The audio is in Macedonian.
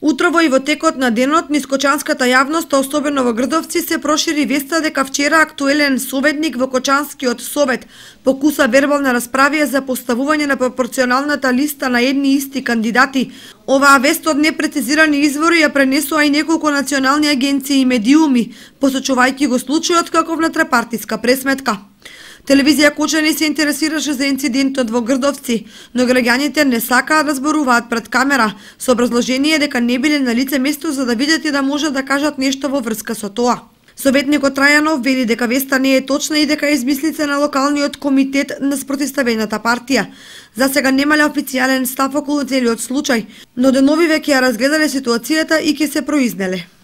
Утрово и во текот на денот, нискочанската јавност, особено во Грдовци, се прошири веста дека вчера актуелен советник во Кочанскиот совет покуса вербална расправија за поставување на пропорционалната листа на едни исти кандидати. Оваа вест од непрецизирани извори ја пренесоа и неколку национални агенции и медиуми, посочувајќи го случајот како внатрепартиска пресметка. Телевизија не се интересираше за инцидентот во Грдовци, но граѓаните не сакаа да зборуваат пред камера, со образложение дека не биле на лице место за да видат и да можат да кажат нешто во врска со тоа. Советникот Трајанов вели дека веста не е точна и дека е измислица на локалниот комитет на спротиставената партија. За сега немале официјален став околу целиот случај, но денови веќе ја разгледале ситуацијата и ќе се произнеле.